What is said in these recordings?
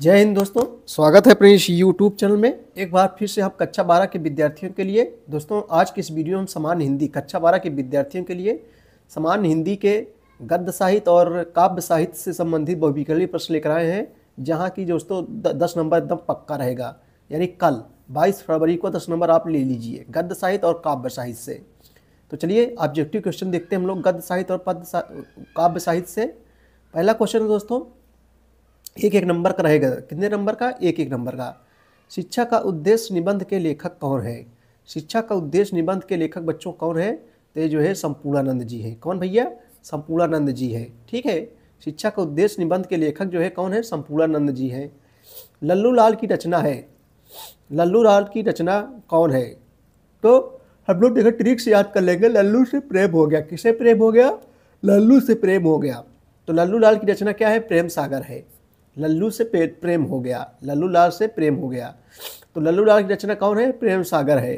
जय हिंद दोस्तों स्वागत है अपने यूट्यूब चैनल में एक बार फिर से हम कक्षा बारह के विद्यार्थियों के लिए दोस्तों आज के इस वीडियो में समान हिंदी कक्षा बारह के विद्यार्थियों के लिए समान हिंदी के गद्य साहित्य और काव्य साहित्य से संबंधित बहुविकली प्रश्न लेकर आए हैं जहाँ की दोस्तों दस नंबर एकदम पक्का रहेगा यानी कल बाईस फरवरी को दस नंबर आप ले लीजिए गद्य साहित्य और काव्य साहित्य से तो चलिए ऑब्जेक्टिव क्वेश्चन देखते हैं हम लोग गद्य साहित्य और पद काव्य साहित्य से पहला क्वेश्चन है दोस्तों एक एक नंबर का रहेगा कितने नंबर का एक एक नंबर का शिक्षा का उद्देश्य निबंध के लेखक कौन है शिक्षा का उद्देश्य निबंध के लेखक बच्चों कौन है तो जो है संपूर्णानंद जी है कौन भैया संपूर्णानंद जी है ठीक है शिक्षा का उद्देश्य निबंध के लेखक जो है कौन है संपूर्णानंद जी हैं लल्लू लाल की रचना है लल्लू लाल की रचना कौन है तो हम लोग देखो ट्रिक से याद कर लेंगे लल्लू से प्रेम हो गया किसे प्रेम हो गया लल्लू से प्रेम हो गया तो लल्लू लाल की रचना क्या है प्रेम सागर है लल्लू से प्रेम हो गया लल्लू लाल से प्रेम हो गया तो लल्लू लाल की रचना कौन है प्रेम सागर है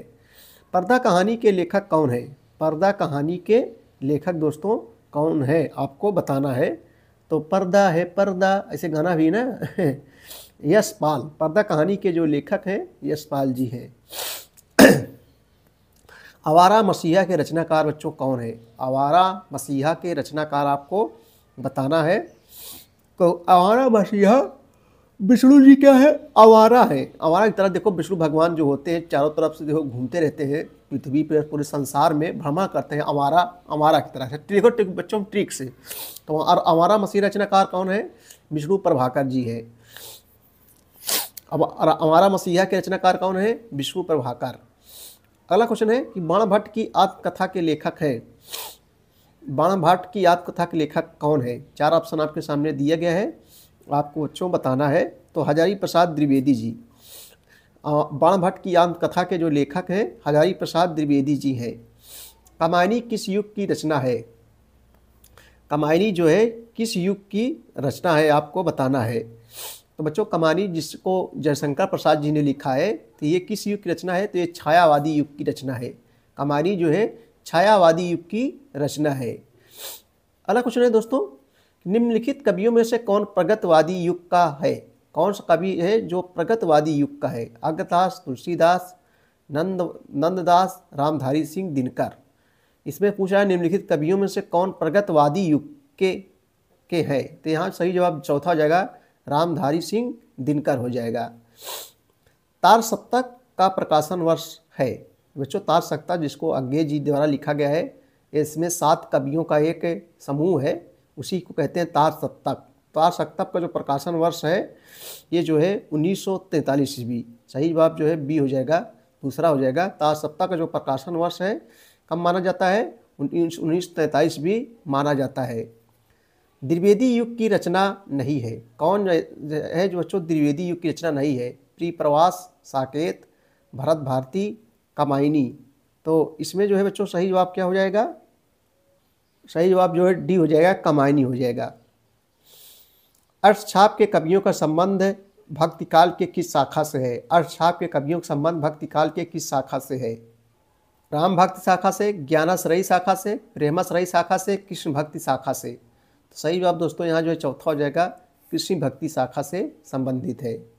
पर्दा कहानी के लेखक कौन है पर्दा कहानी के लेखक दोस्तों कौन है आपको बताना है तो पर्दा है पर्दा ऐसे गाना भी ना यशपाल पर्दा कहानी के जो लेखक हैं यशपाल जी हैं आवारा मसीहा के रचनाकार बच्चों कौन है आवारा मसीहा के रचनाकार आपको बताना है तो आवारा भाषी विष्णु जी क्या है आवारा है आवारा की तरह देखो विष्णु भगवान जो होते हैं चारों तरफ से देखो घूमते रहते हैं पृथ्वी पर पूरे संसार में भ्रमा करते हैं आवारा आवारा की तरह से देखो ट्रिक बच्चों ट्रिक से तो और आवारा मसीह रचनाकार कौन है विष्णु प्रभाकर जी है अब आवारा मसीहा के रचनाकार कौन है विष्णु प्रभाकर अगला क्वेश्चन है कि बाण भट्ट की आत्मकथा के लेखक है बाणा भाट की याद कथा के लेखक कौन है चार ऑप्शन आपके सामने दिया गया है आपको बच्चों बताना है तो हजारी प्रसाद द्विवेदी जी बाण भट्ट की याद कथा के जो लेखक हैं हजारी प्रसाद द्विवेदी जी हैं कमायनी किस युग की रचना है कमायनी जो है किस युग की रचना है आपको बताना है तो बच्चों कमानी जिसको जयशंकर प्रसाद जी ने लिखा है तो ये किस युग की रचना है तो ये छायावादी युग की रचना है कमानी जो है छायावादी युग की रचना है अगला क्वेश्चन है दोस्तों निम्नलिखित कवियों में से कौन प्रगतवादी युग का है कौन सा कवि है जो प्रगतवादी युग का है अग्रदास तुलसीदास नंद नंददास रामधारी सिंह दिनकर इसमें पूछा है निम्नलिखित कवियों में से कौन प्रगतवादी युग के के हैं तो यहाँ सही जवाब चौथा जगह रामधारी सिंह दिनकर हो जाएगा तार सप्तक का प्रकाशन वर्ष है बच्चों तार सकता जिसको अज्ञे जी द्वारा लिखा गया है इसमें सात कवियों का एक समूह है उसी को कहते हैं तार सत्तक तार सत्तक का जो प्रकाशन वर्ष है ये जो है उन्नीस सौ तैंतालीस ईस्वी सही जवाब जो है बी हो जाएगा दूसरा हो जाएगा तार सत्ता का जो प्रकाशन वर्ष है कब माना जाता है उन्नीस सौ भी माना जाता है द्विवेदी युग की रचना नहीं है कौन है जो बच्चों द्विवेदी युग की रचना नहीं है प्री प्रवास साकेत भरत भारती कमाइनी तो इसमें जो है बच्चों सही जवाब क्या हो जाएगा सही जवाब जो है डी हो जाएगा कमाइनी हो जाएगा अर्थछाप के कवियों का संबंध भक्ति काल के किस शाखा से है अर्थछाप के कवियों का संबंध भक्ति काल के किस शाखा से है राम भक्ति शाखा से ज्ञानासरई शाखा से रही शाखा से कृष्ण भक्ति शाखा से तो सही जवाब दोस्तों यहाँ जो है चौथा हो जाएगा कृष्ण भक्ति शाखा से संबंधित है